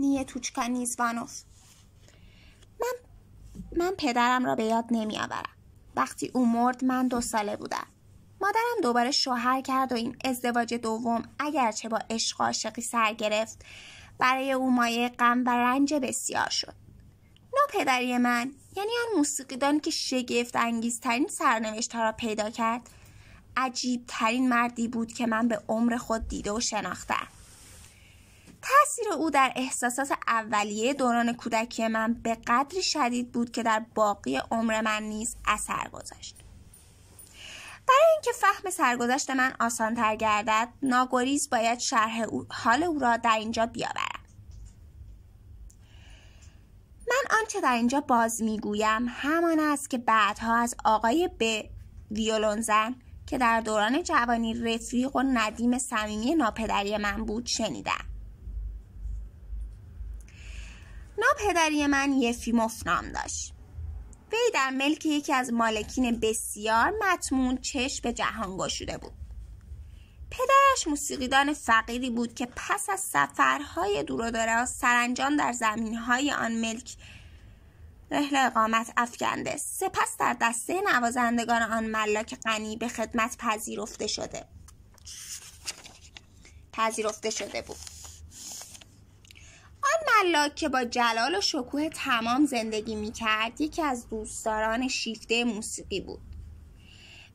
نیه توچکا نیزوانوف من من پدرم را به یاد نمیآورم وقتی او مرد من دو ساله بودم مادرم دوباره شوهر کرد و این ازدواج دوم اگرچه با عشق عاشقی سر گرفت برای او مایه غم و رنج بسیار شد پدری من یعنی آن موسیقیدان که شگفت انگیزترین سرنوشت ها را پیدا کرد عجیب ترین مردی بود که من به عمر خود دیده و شناختم تاثیر او در احساسات اولیه دوران کودکی من به قدری شدید بود که در باقی عمر من نیز اثر گذاشت برای اینکه فهم سرگذشت من آسانتر گردد ناگریز باید شرح حال او را در اینجا بیاورم من آنچه در اینجا باز میگویم همان است که بعدها از آقای به ویولونزن که در دوران جوانی رفیق و ندیم صمیمی ناپدری من بود شنیدم پدری من یفیموف نام داشت وی در ملک یکی از مالکین بسیار مطمون چشم به جهان گشوده بود پدرش موسیقیدان فقیری بود که پس از سفرهای دور و دراز سرانجام در زمینهای آن ملک رهل اقامت افکنده سپس در دسته نوازندگان آن ملاک غنی به خدمت پذیرفته شده پذیرفته شده بود ملاک که با جلال و شکوه تمام زندگی می کرد یکی از دوستداران شیفته موسیقی بود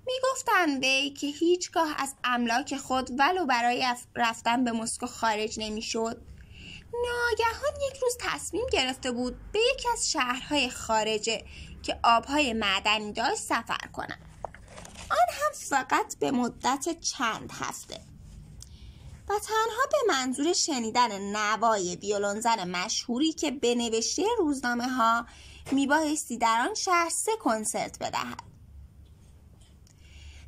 می گفتن وی که هیچگاه از املاک خود ولو برای رفتن به مسکو خارج نمی شد ناگهان یک روز تصمیم گرفته بود به یکی از شهرهای خارجه که آبهای معدنی داشت سفر کنند آن هم فقط به مدت چند هفته و تنها به منظور شنیدن نوای ویولونزن مشهوری که به نوشته روزنامه ها میبایستی در آن شهر سه کنسرت بدهد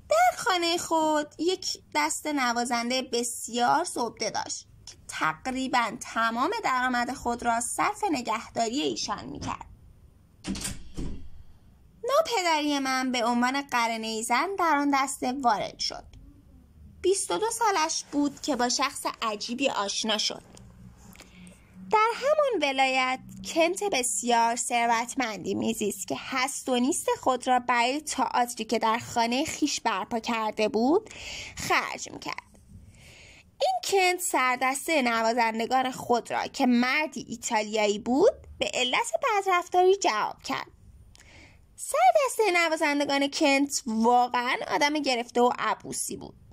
در خانه خود یک دست نوازنده بسیار صبده داشت که تقریبا تمام درآمد خود را صرف نگهداری ایشان میکرد ناپدری من به عنوان زن در آن دسته وارد شد 22 سالش بود که با شخص عجیبی آشنا شد در همان ولایت کنت بسیار ثروتمندی میزیست که هست و نیست خود را برای تئاتری که در خانه خیش برپا کرده بود خرج میکرد این کنت سردسته نوازندگان خود را که مردی ایتالیایی بود به علت بدرفتاری جواب کرد سردسته نوازندگان کنت واقعا آدم گرفته و عبوسی بود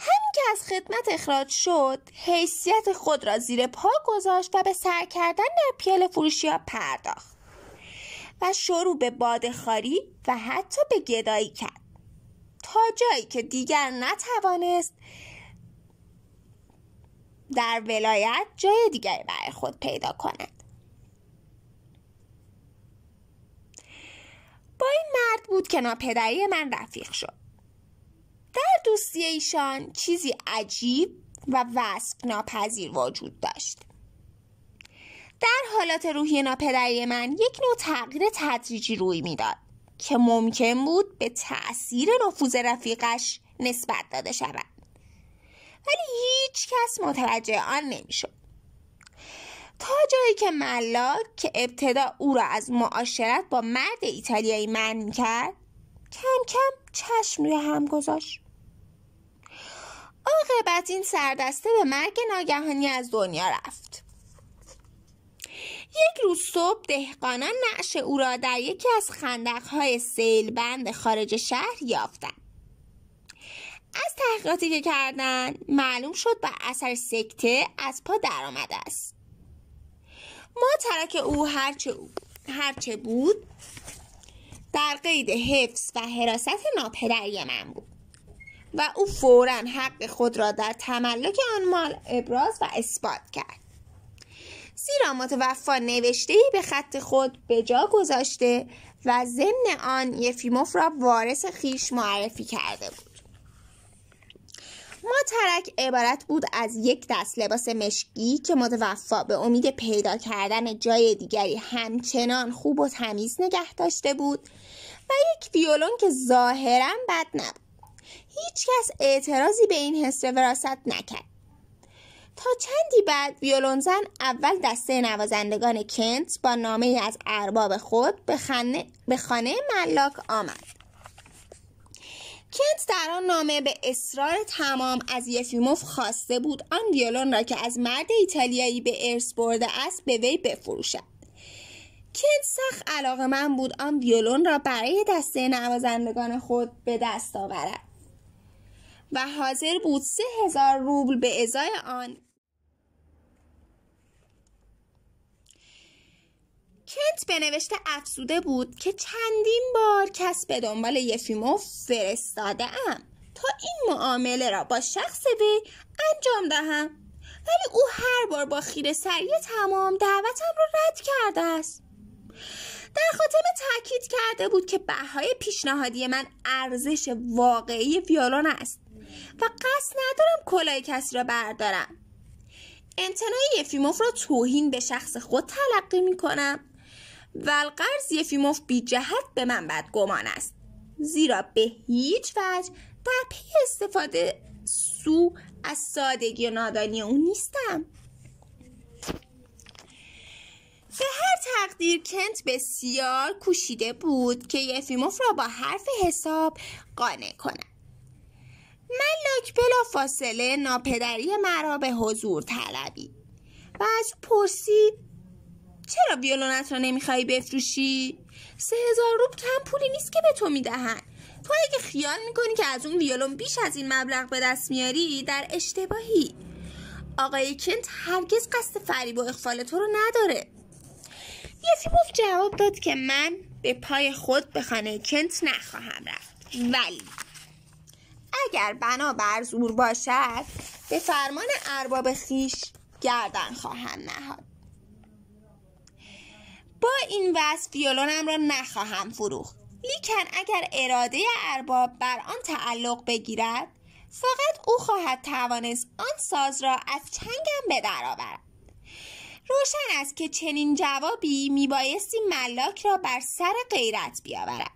همین که از خدمت اخراج شد حیثیت خود را زیر پا گذاشت و به سر کردن در پیل فروشی ها پرداخت و شروع به بادخاری و حتی به گدایی کرد تا جایی که دیگر نتوانست در ولایت جای دیگری برای خود پیدا کند با این مرد بود که ناپدری من رفیق شد در دوستی ایشان چیزی عجیب و وصف ناپذیر وجود داشت در حالات روحی ناپدری من یک نوع تغییر تدریجی روی میداد که ممکن بود به تأثیر نفوذ رفیقش نسبت داده شود ولی هیچ کس متوجه آن نمیشد تا جایی که ملاک که ابتدا او را از معاشرت با مرد ایتالیایی من کرد کم کم چشم روی هم گذاشت عاقبت این سردسته به مرگ ناگهانی از دنیا رفت یک روز صبح دهقانان نعش او را در یکی از خندقهای سیلبند خارج شهر یافتند از تحقیقاتی که کردن معلوم شد با اثر سکته از پا در آمده است ما ترک او هرچه, او هرچه بود در قید حفظ و حراست ناپدری من بود و او فورا حق خود را در تملک آن مال ابراز و اثبات کرد زیرا متوفا نوشته به خط خود به جا گذاشته و ضمن آن یفیموف را وارث خیش معرفی کرده بود ما ترک عبارت بود از یک دست لباس مشکی که متوفا به امید پیدا کردن جای دیگری همچنان خوب و تمیز نگه داشته بود و یک ویولون که ظاهرا بد نبود هیچکس اعتراضی به این حس وراست نکرد تا چندی بعد ویولونزن اول دسته نوازندگان کنت با نامه از ارباب خود به خانه, به خانه ملاک آمد کنت در آن نامه به اصرار تمام از یفیموف خواسته بود آن ویولون را که از مرد ایتالیایی به ارث برده است به وی بفروشد کنت سخت علاقه من بود آن ویولون را برای دسته نوازندگان خود به دست آورد و حاضر بود سه هزار روبل به ازای آن کنت به نوشته افزوده بود که چندین بار کس به دنبال یفیمو فرستاده ام تا این معامله را با شخص وی انجام دهم ولی او هر بار با خیر سریع تمام دعوتم را رد کرده است در خاتمه تاکید کرده بود که بهای پیشنهادی من ارزش واقعی ویولون است و قصد ندارم کلاه کسی را بردارم امتنای یفیموف را توهین به شخص خود تلقی می کنم ولقرز یفیموف بی جهت به من گمان است زیرا به هیچ وجه در پی استفاده سو از سادگی و نادانی او نیستم به هر تقدیر کنت بسیار کوشیده بود که یفیموف را با حرف حساب قانع کند ملاک بلا فاصله ناپدری مرا به حضور طلبی و از پرسید چرا ویولونت را نمیخوای بفروشی سه هزار روب کم پولی نیست که به تو میدهن تو اگه خیال میکنی که از اون ویولون بیش از این مبلغ به دست میاری در اشتباهی آقای کنت هرگز قصد فریب و اخفال تو رو نداره یفیموف جواب داد که من به پای خود به خانه کنت نخواهم رفت ولی اگر بنا بر زور باشد به فرمان ارباب خیش گردن خواهم نهاد با این وصف ویولونم را نخواهم فروخت لیکن اگر اراده ارباب بر آن تعلق بگیرد فقط او خواهد توانست آن ساز را از چنگم به درآورد روشن است که چنین جوابی میبایستی ملاک را بر سر غیرت بیاورد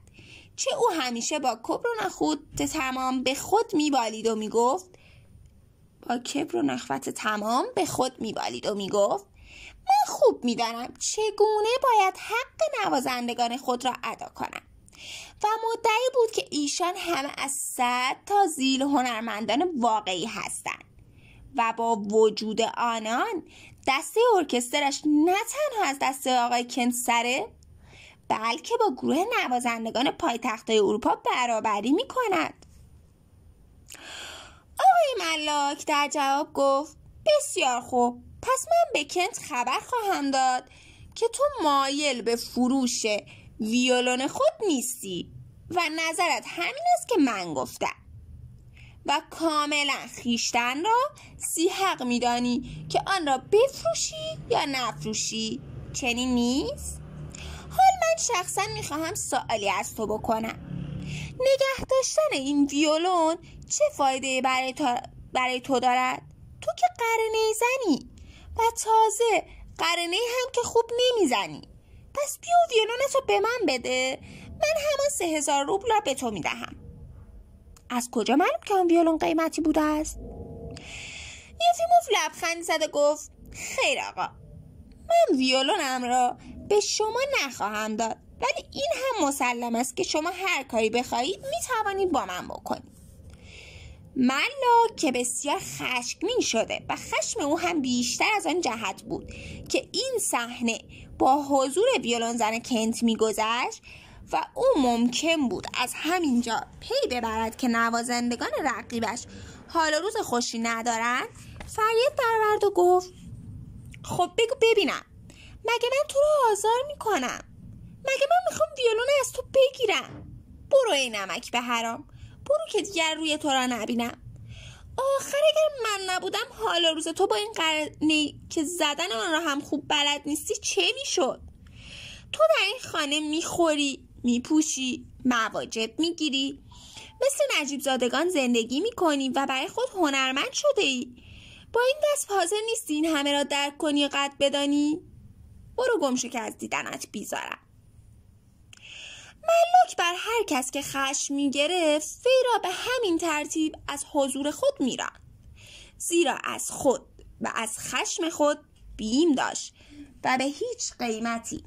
چه او همیشه با کبر و نخود تمام به خود میبالید و میگفت با کبر و نخوت تمام به خود میبالید و میگفت من خوب میدانم چگونه باید حق نوازندگان خود را ادا کنم و مدعی بود که ایشان همه از صد تا زیل هنرمندان واقعی هستند و با وجود آنان دسته ارکسترش نه تنها از دسته آقای سره بلکه با گروه نوازندگان های اروپا برابری می کند آقای ملاک در جواب گفت بسیار خوب پس من به کنت خبر خواهم داد که تو مایل به فروش ویولون خود نیستی و نظرت همین است که من گفتم و کاملا خیشتن را سی حق میدانی که آن را بفروشی یا نفروشی چنین نیست؟ حال من شخصا میخواهم سوالی از تو بکنم نگه داشتن این ویولون چه فایده برای, تو دارد؟ تو که قره زنی و تازه قرنه هم که خوب نمیزنی پس بیا ویولونتو به من بده من همان سه هزار روبل را به تو میدهم از کجا معلوم که آن ویولون قیمتی بوده است یفیموف لبخندی زد و گفت خیر آقا من ویولونم را به شما نخواهم داد ولی این هم مسلم است که شما هر کاری بخواهید توانید با من بکنید ملا که بسیار خشمگین شده و خشم او هم بیشتر از آن جهت بود که این صحنه با حضور زن کنت میگذشت و او ممکن بود از همینجا پی ببرد که نوازندگان رقیبش حالا روز خوشی ندارند فریاد برورد و گفت خب بگو ببینم مگه من تو رو آزار میکنم مگه من میخوام ویولون از تو بگیرم برو ای نمک به حرام برو که دیگر روی تو را نبینم آخر اگر من نبودم حالا روز تو با این قرنی که زدن آن را هم خوب بلد نیستی چه میشد تو در این خانه میخوری میپوشی مواجب میگیری مثل نجیب زادگان زندگی میکنی و برای خود هنرمند شده ای با این دست حاضر نیستی این همه را درک کنی و قد بدانی برو گمشو که از دیدنت بیزارم ملک بر هر کس که خشم میگرفت وی را به همین ترتیب از حضور خود می‌راند، زیرا از خود و از خشم خود بیم داشت و به هیچ قیمتی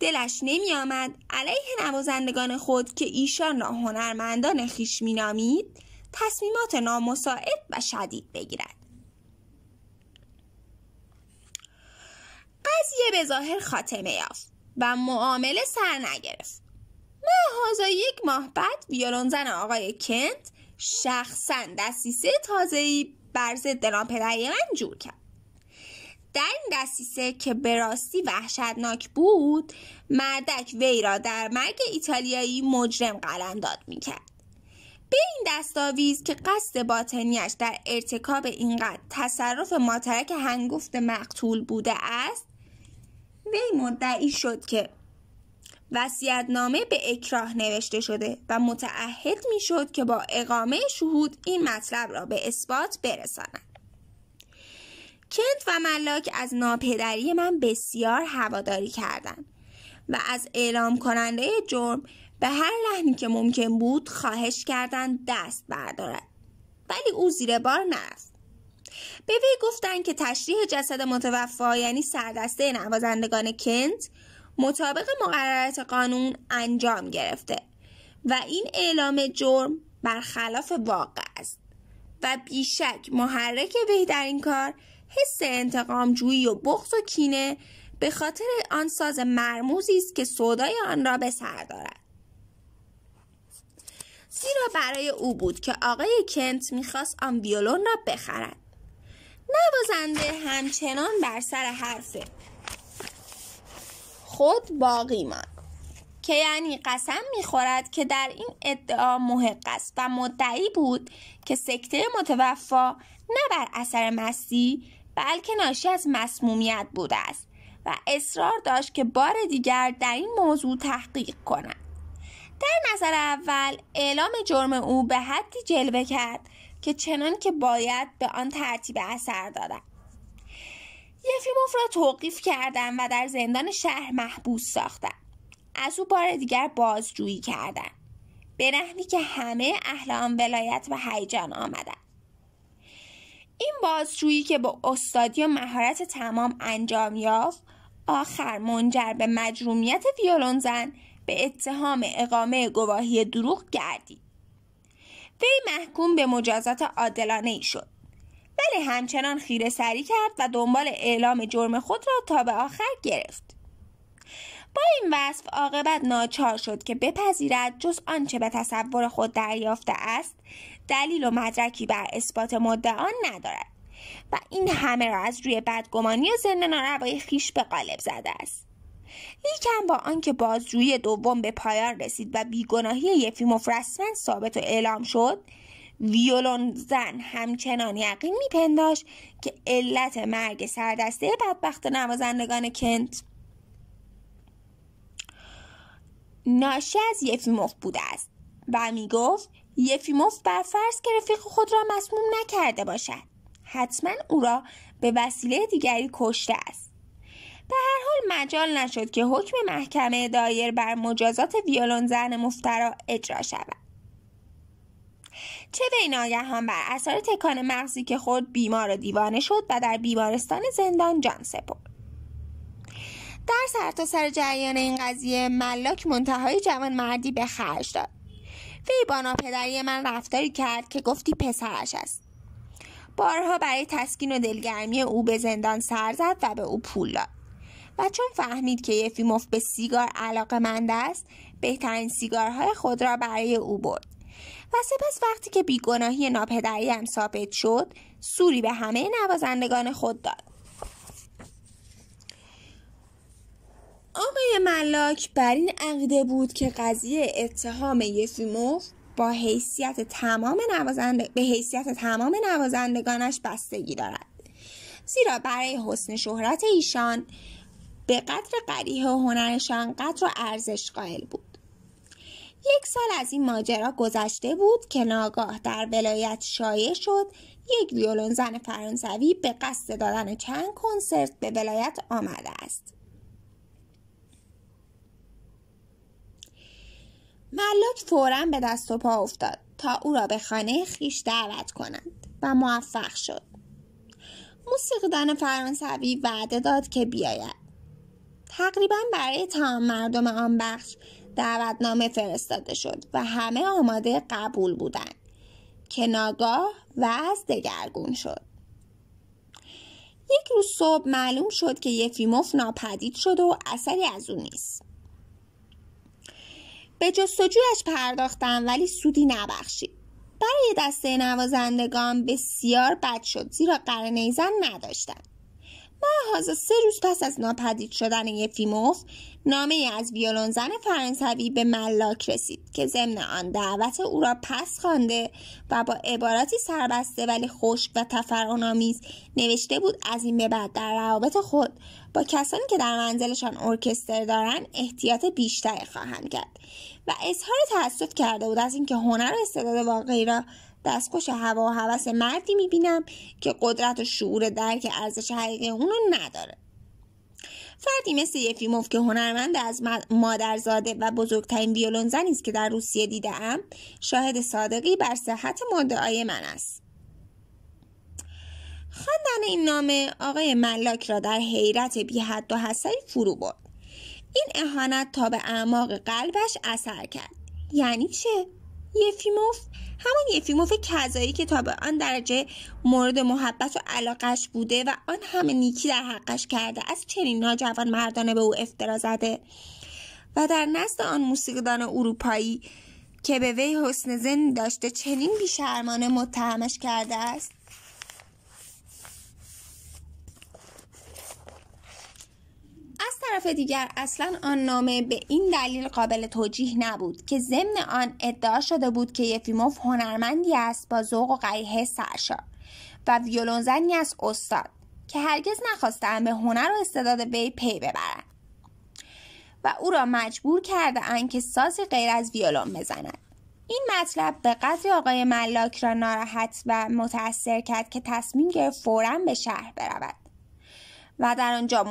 دلش نمی آمد علیه نوازندگان خود که ایشان را هنرمندان خیش مینامید تصمیمات نامساعد و شدید بگیرد قضیه به ظاهر خاتمه یافت و معامله سر نگرفت محاذا یک ماه بعد ویولونزن آقای کنت شخصا دستیسه تازهی بر ضد ناپدری من جور کرد در این دستیسه که به راستی وحشتناک بود مردک وی را در مرگ ایتالیایی مجرم قلمداد میکرد به این دستاویز که قصد باطنیش در ارتکاب اینقدر تصرف ماترک هنگفت مقتول بوده است وی مدعی شد که وسیعتنامه به اکراه نوشته شده و متعهد میشد که با اقامه شهود این مطلب را به اثبات برسانند. کنت و ملاک از ناپدری من بسیار هواداری کردند و از اعلام کننده جرم به هر لحنی که ممکن بود خواهش کردند دست بردارد ولی او زیر بار نرفت به وی گفتند که تشریح جسد متوفا یعنی سردسته نوازندگان کنت مطابق مقررات قانون انجام گرفته و این اعلام جرم برخلاف واقع است و بیشک محرک وی در این کار حس جویی و بغض و کینه به خاطر آن ساز مرموزی است که صدای آن را به سر دارد زیرا برای او بود که آقای کنت میخواست آن ویولون را بخرد نوازنده همچنان بر سر حرفه خود باقی ماند که یعنی قسم میخورد که در این ادعا محق است و مدعی بود که سکته متوفا نه بر اثر مسی بلکه ناشی از مسمومیت بوده است و اصرار داشت که بار دیگر در این موضوع تحقیق کند در نظر اول اعلام جرم او به حدی جلوه کرد که چنان که باید به آن ترتیب اثر دادند یفیموف را توقیف کردند و در زندان شهر محبوس ساختند از او بار دیگر بازجویی کردن. به نحوی که همه اهل آن ولایت و هیجان آمدند این بازجویی که با استادی و مهارت تمام انجام یافت آخر منجر به مجرومیت ویولونزن به اتهام اقامه گواهی دروغ گردید وی محکوم به مجازات عادلانه ای شد ولی بله، همچنان خیره سری کرد و دنبال اعلام جرم خود را تا به آخر گرفت با این وصف عاقبت ناچار شد که بپذیرد جز آنچه به تصور خود دریافته است دلیل و مدرکی بر اثبات مدعان ندارد و این همه را از روی بدگمانی و زن ناروای خیش به قالب زده است لیکن با آنکه بازجویی دوم به پایان رسید و بیگناهی یفیموف رسما ثابت و اعلام شد ویولون زن همچنان یقین میپنداشت که علت مرگ سردسته بدبخت نوازندگان کنت ناشی از یفیموف بوده است و میگفت یفیموف بر فرض که رفیق خود را مسموم نکرده باشد حتما او را به وسیله دیگری کشته است به هر حال مجال نشد که حکم محکمه دایر بر مجازات ویولون زن مفترا اجرا شود چه وی ناگهان بر اثر تکان مغزی که خود بیمار و دیوانه شد و در بیمارستان زندان جان سپرد در سرتاسر سر جریان این قضیه ملاک منتهای جوان مردی به خرج داد وی با ناپدری من رفتاری کرد که گفتی پسرش است بارها برای تسکین و دلگرمی او به زندان سر زد و به او پول داد و چون فهمید که یفیموف به سیگار علاقه است بهترین سیگارهای خود را برای او برد و سپس وقتی که بیگناهی هم ثابت شد سوری به همه نوازندگان خود داد آقای ملاک بر این عقیده بود که قضیه اتهام یفیموف با حیثیت تمام نوازند... به حیثیت تمام نوازندگانش بستگی دارد زیرا برای حسن شهرت ایشان به قدر قریه و هنرشان قدر و ارزش قائل بود یک سال از این ماجرا گذشته بود که ناگاه در ولایت شایع شد یک ویولون زن فرانسوی به قصد دادن چند کنسرت به ولایت آمده است. ملاک فورا به دست و پا افتاد تا او را به خانه خیش دعوت کنند و موفق شد. موسیقیدان فرانسوی وعده داد که بیاید. تقریبا برای تمام مردم آن بخش دعوتنامه فرستاده شد و همه آماده قبول بودند که ناگاه و از دگرگون شد یک روز صبح معلوم شد که یفیموف ناپدید شد و اثری از او نیست به جستجویش پرداختن ولی سودی نبخشید برای دسته نوازندگان بسیار بد شد زیرا قرن نداشتن. ما ها حاضر سه روز پس از ناپدید شدن یفیموف نامه ای از ویولونزن فرانسوی به ملاک رسید که ضمن آن دعوت او را پس خوانده و با عباراتی سربسته ولی خشک و تفرانامیز نوشته بود از این به بعد در روابط خود با کسانی که در منزلشان ارکستر دارند احتیاط بیشتری خواهند کرد و اظهار تأسف کرده بود از اینکه هنر و استعداد واقعی را دستخوش هوا و هوس مردی میبینم که قدرت و شعور درک ارزش حقیقی اون رو نداره فردی مثل یفیموف که هنرمند از مادرزاده و بزرگترین زنی است که در روسیه دیدهام شاهد صادقی بر صحت مدعای من است خواندن این نامه آقای ملاک را در حیرت بی حد و حسری فرو برد این اهانت تا به اعماق قلبش اثر کرد یعنی چه یفیموف همون یفیموف کذایی که تا به آن درجه مورد محبت و علاقش بوده و آن همه نیکی در حقش کرده از چنین ناجوان مردانه به او افترا زده و در نزد آن موسیقیدان اروپایی که به وی حسن زن داشته چنین بیشرمانه متهمش کرده است طرف دیگر اصلا آن نامه به این دلیل قابل توجیه نبود که ضمن آن ادعا شده بود که یفیموف هنرمندی است با ذوق و قیه سرشار و ویولونزنی از استاد که هرگز نخواستن به هنر و استعداد وی پی ببرند و او را مجبور کرده اند که سازی غیر از ویولون بزند این مطلب به قدر آقای ملاک را ناراحت و متأثر کرد که تصمیم گرفت فورا به شهر برود و در آنجا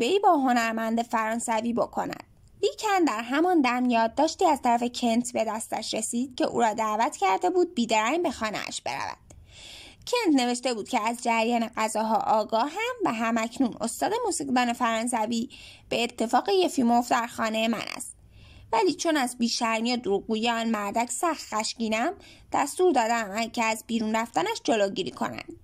ای با هنرمند فرانسوی بکند لیکن در همان دم یادداشتی از طرف کنت به دستش رسید که او را دعوت کرده بود بیدرنگ به خانهاش برود کنت نوشته بود که از جریان غذاها آگاه هم و همکنون استاد موسیقیدان فرانسوی به اتفاق یفیموف در خانه من است ولی چون از بیشرمی و دروغگویی آن مردک سخت خشگینم دستور دادم که از بیرون رفتنش جلوگیری کنند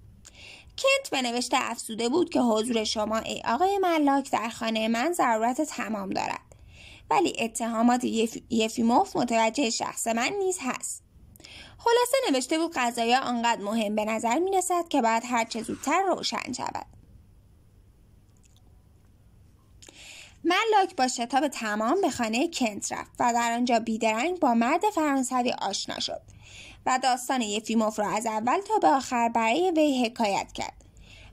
کنت به نوشته افزوده بود که حضور شما ای آقای ملاک در خانه من ضرورت تمام دارد ولی اتهامات یفیموف متوجه شخص من نیز هست خلاصه نوشته بود قضایا آنقدر مهم به نظر می رسد که باید هر چه زودتر روشن شود ملاک با شتاب تمام به خانه کنت رفت و در آنجا بیدرنگ با مرد فرانسوی آشنا شد و داستان یفیموف را از اول تا به آخر برای وی حکایت کرد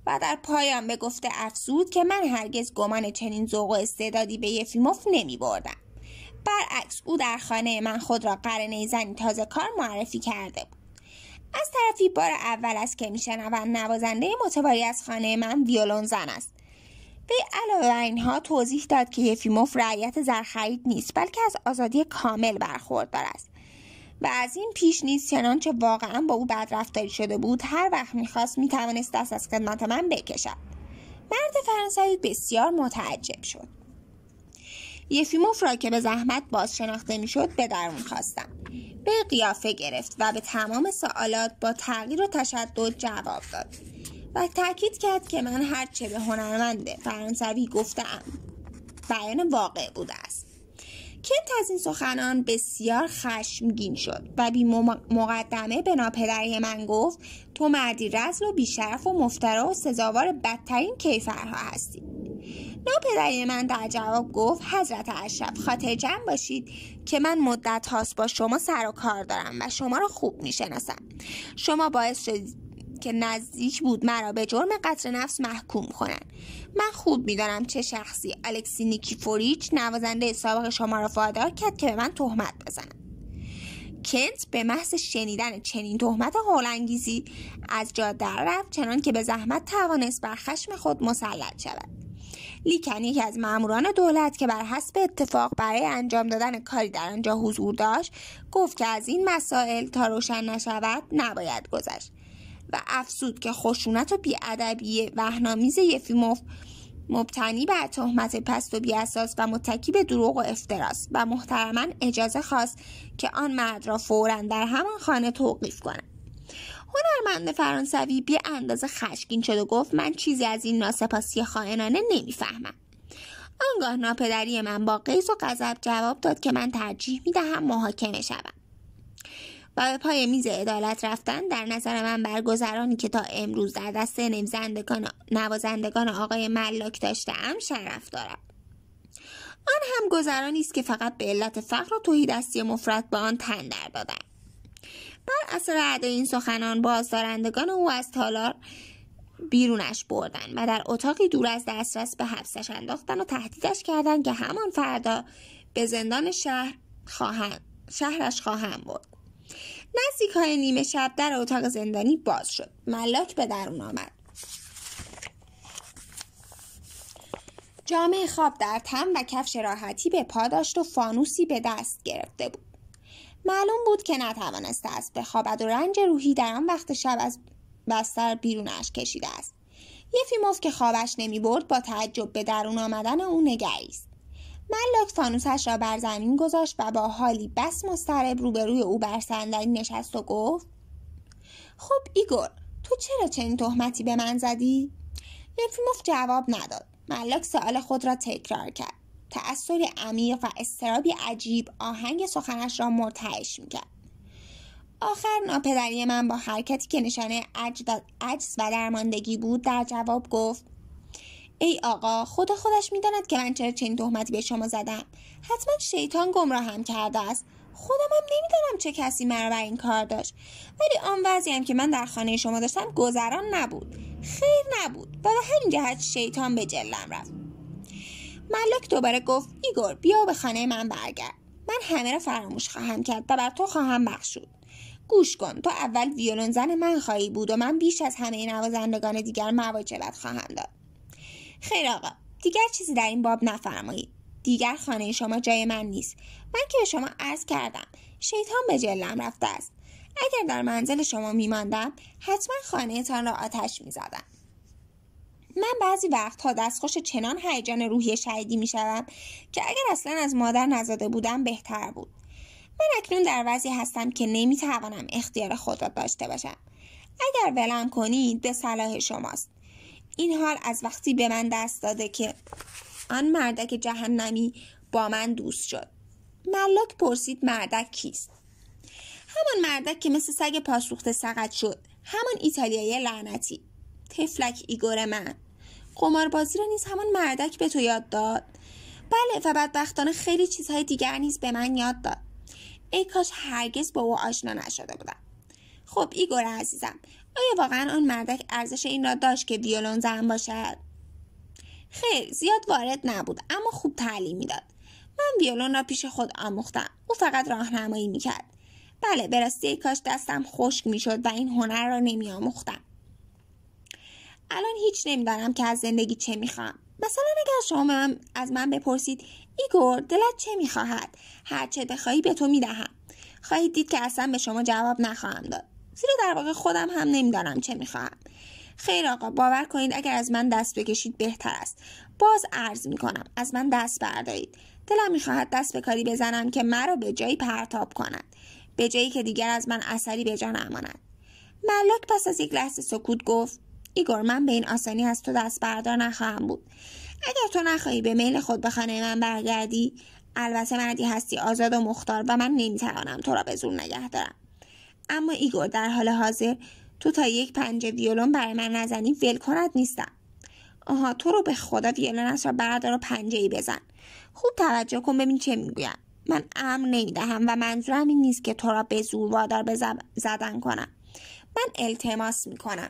و در پایان به گفته افزود که من هرگز گمان چنین ذوق و استعدادی به یفیموف نمی بردم. برعکس او در خانه من خود را قرنه زنی تازه کار معرفی کرده بود از طرفی بار اول است که میشنوم نوازنده متواری از خانه من ویولون زن است وی علاوه بر اینها توضیح داد که یفیموف رعیت زرخرید نیست بلکه از آزادی کامل برخوردار است و از این پیش نیز چنانچه واقعا با او بدرفتاری شده بود هر وقت میخواست میتوانست دست از خدمت من بکشد مرد فرانسوی بسیار متعجب شد یفیموف را که به زحمت باز شناخته میشد به درون خواستم به قیافه گرفت و به تمام سوالات با تغییر و تشدد جواب داد و تاکید کرد که من هرچه به هنرمند فرانسوی گفتم بیان واقع بوده است کنت از این سخنان بسیار خشمگین شد و بی مقدمه به ناپدری من گفت تو مردی رزل و بیشرف و مفترا و سزاوار بدترین کیفرها هستی ناپدری من در جواب گفت حضرت اشرف خاطر جمع باشید که من مدت هاست با شما سر و کار دارم و شما را خوب میشناسم شما باعث شدید که نزدیک بود مرا به جرم قطر نفس محکوم کنند من خوب میدانم چه شخصی الکسی نیکیفوریچ نوازنده سابق شما را وادار کرد که به من تهمت بزنم کنت به محض شنیدن چنین تهمت هولانگیزی از جا در رفت چنان که به زحمت توانست بر خشم خود مسلط شود لیکن یکی از ماموران دولت که بر حسب اتفاق برای انجام دادن کاری در آنجا حضور داشت گفت که از این مسائل تا روشن نشود نباید گذشت و افزود که خشونت و بیادبی وهنامیز یفیموف مبتنی بر تهمت پست و بیاساس و متکی به دروغ و افتراس و محترما اجازه خواست که آن مرد را فورا در همان خانه توقیف کنند هنرمند فرانسوی بی اندازه خشکین شد و گفت من چیزی از این ناسپاسی خائنانه نمیفهمم آنگاه ناپدری من با قیز و غضب جواب داد که من ترجیح میدهم محاکمه شوم و به پای میز عدالت رفتن در نظر من برگزارانی که تا امروز در دست نوازندگان آقای ملاک ام شرف دارم. آن هم گذرانی است که فقط به علت فقر و توهی دستی مفرد به آن تن در دادن بر اثر ادای این سخنان بازدارندگان او از تالار بیرونش بردن و در اتاقی دور از دسترس به حبسش انداختن و تهدیدش کردند که همان فردا به زندان شهر شهرش خواهم بود نزدیک های نیمه شب در اتاق زندانی باز شد ملاک به درون آمد جامعه خواب در تم و کفش راحتی به پا داشت و فانوسی به دست گرفته بود معلوم بود که نتوانسته است بخوابد و رنج روحی در آن وقت شب از بستر بیرونش کشیده است یفیموف که خوابش نمی برد با تعجب به درون آمدن او نگریست ملک فانوسش را بر زمین گذاشت و با حالی بس مضطرب روبروی او بر صندلی نشست و گفت خب ایگور تو چرا چنین تهمتی به من زدی نفیموف جواب نداد ملک سوال خود را تکرار کرد تأثیر عمیق و استرابی عجیب آهنگ سخنش را مرتعش میکرد آخر ناپدری من با حرکتی که نشانه عجز و درماندگی بود در جواب گفت ای آقا خدا خودش میداند که من چرا چنین تهمتی به شما زدم حتما شیطان گمراهم کرده است خودم هم نمیدانم چه کسی مرا بر این کار داشت ولی آن وضعی هم که من در خانه شما داشتم گذران نبود خیر نبود و به همین جهت شیطان به جلم رفت ملک دوباره گفت ایگور بیا و به خانه من برگرد من همه را فراموش خواهم کرد و بر تو خواهم بخشود گوش کن تو اول ویولن زن من خواهی بود و من بیش از همه نوازندگان دیگر مواجبت خواهم داد خیر آقا دیگر چیزی در این باب نفرمایید دیگر خانه شما جای من نیست من که به شما عرض کردم شیطان به جلم رفته است اگر در منزل شما میماندم حتما خانهتان را آتش میزدم من بعضی وقتها دستخوش چنان هیجان روحی شهیدی میشوم که اگر اصلا از مادر نزاده بودم بهتر بود من اکنون در وضعی هستم که نمیتوانم اختیار خود را داشته باشم اگر ولم کنید به صلاح شماست این حال از وقتی به من دست داده که آن مردک جهنمی با من دوست شد ملاک پرسید مردک کیست همان مردک که مثل سگ پاسخت سقط شد همان ایتالیایی لعنتی تفلک ایگور من قماربازی را نیز همان مردک به تو یاد داد بله و بدبختانه خیلی چیزهای دیگر نیز به من یاد داد ای کاش هرگز با او آشنا نشده بودم خب ایگور عزیزم آیا واقعا آن مردک ارزش این را داشت که ویولون زن باشد خیر زیاد وارد نبود اما خوب تعلیم میداد من ویولون را پیش خود آموختم او فقط راهنمایی میکرد بله به راستی کاش دستم خشک میشد و این هنر را آموختم. الان هیچ نمیدانم که از زندگی چه میخوام مثلا اگر شما من از من بپرسید ایگور دلت چه میخواهد هرچه بخواهی به تو میدهم خواهید دید که اصلا به شما جواب نخواهم داد زیرا در واقع خودم هم نمیدانم چه میخواهم خیر آقا باور کنید اگر از من دست بکشید بهتر است باز عرض میکنم از من دست بردارید دلم میخواهد دست به کاری بزنم که مرا به جایی پرتاب کند به جایی که دیگر از من اثری به جا نماند ملاک پس از یک لحظه سکوت گفت ایگور من به این آسانی از تو دست بردار نخواهم بود اگر تو نخواهی به میل خود به خانه من برگردی البته مردی هستی آزاد و مختار و من نمیتوانم تو را به زور نگه دارم اما ایگور در حال حاضر تو تا یک پنجه ویولون برای من نزنی ول کند نیستم آها تو رو به خدا ویولونت را بردار و پنجه ای بزن خوب توجه کن ببین چه میگویم من امر نمیدهم و منظورم این نیست که تو را به زور وادار به زدن کنم من التماس میکنم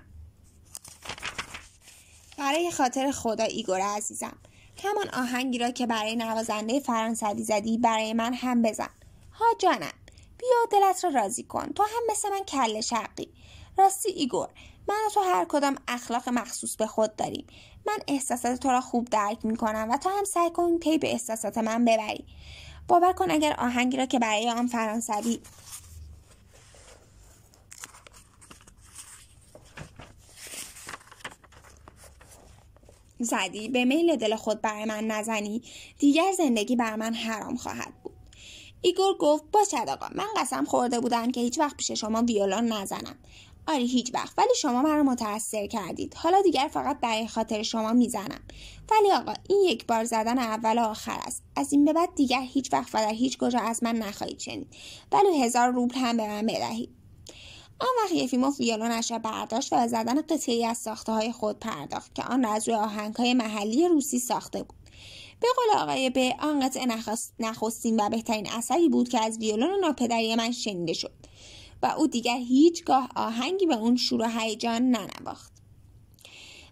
برای خاطر خدا ایگور عزیزم همان آهنگی را که برای نوازنده فرانسوی زدی برای من هم بزن ها جانم بیا دلت را راضی کن تو هم مثل من کل شقی راستی ایگور من و تو هر کدام اخلاق مخصوص به خود داریم من احساسات تو را خوب درک می کنم و تو هم سعی کن پی به احساسات من ببری باور کن اگر آهنگی را که برای آن فرانسوی زدی به میل دل خود برای من نزنی دیگر زندگی بر من حرام خواهد ایگور گفت باشد آقا من قسم خورده بودم که هیچ وقت پیش شما ویولون نزنم آره هیچ وقت ولی شما مرا متاثر کردید حالا دیگر فقط برای خاطر شما میزنم ولی آقا این یک بار زدن اول و آخر است از این به بعد دیگر هیچ وقت و در هیچ کجا از من نخواهید شنید ولی هزار روبل هم به من بدهید آن وقت یفیموف ویولونش را برداشت و به زدن قطعی از ساخته های خود پرداخت که آن را از روی آهنگ محلی روسی ساخته بود به قول آقای به آن قطع نخستین و بهترین اثری بود که از ویولون و ناپدری من شنیده شد و او دیگر هیچگاه آهنگی به اون شور و هیجان ننواخت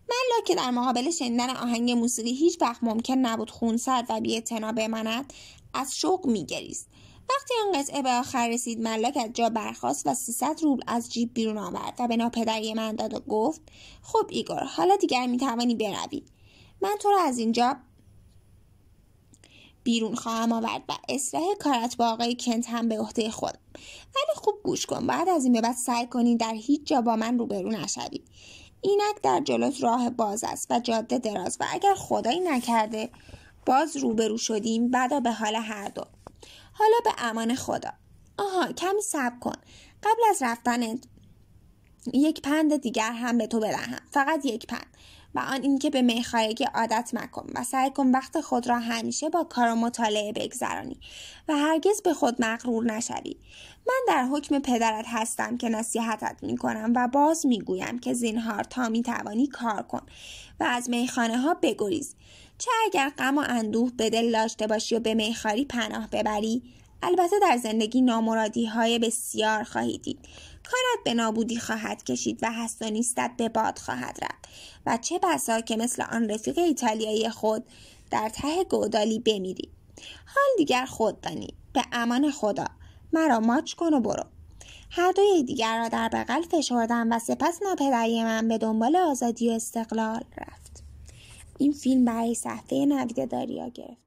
من که در مقابل شنیدن آهنگ موسیقی هیچ وقت ممکن نبود خونسرد و بیاعتنا بماند از شوق میگریست وقتی آن قطعه به آخر رسید ملاک از جا برخاست و 300 روبل از جیب بیرون آورد و به ناپدری من داد و گفت خب ایگور حالا دیگر میتوانی بروی من تو را از اینجا بیرون خواهم آورد و اصلاح کارت با آقای کنت هم به عهده خودم ولی خوب گوش کن بعد از این به بعد سعی کنی در هیچ جا با من روبرو نشوی اینک در جلوت راه باز است و جاده دراز و اگر خدایی نکرده باز روبرو شدیم بدا به حال هر دو حالا به امان خدا آها کمی صبر کن قبل از رفتن یک پند دیگر هم به تو بدهم فقط یک پند و آن اینکه به میخارگی عادت مکن و سعی کن وقت خود را همیشه با کار و مطالعه بگذرانی و هرگز به خود مغرور نشوی من در حکم پدرت هستم که نصیحتت می کنم و باز می گویم که زینهار تا می توانی کار کن و از میخانه ها بگریز چه اگر غم و اندوه به دل داشته باشی و به میخاری پناه ببری البته در زندگی نامرادی های بسیار خواهی دید کارت به نابودی خواهد کشید و هست و نیستت به باد خواهد رفت و چه بسا که مثل آن رفیق ایتالیایی خود در ته گودالی بمیری حال دیگر خود دانی به امان خدا مرا ماچ کن و برو هر دوی دیگر را در بغل فشردم و سپس ناپدری من به دنبال آزادی و استقلال رفت این فیلم برای صفحه نویده داریا گرفت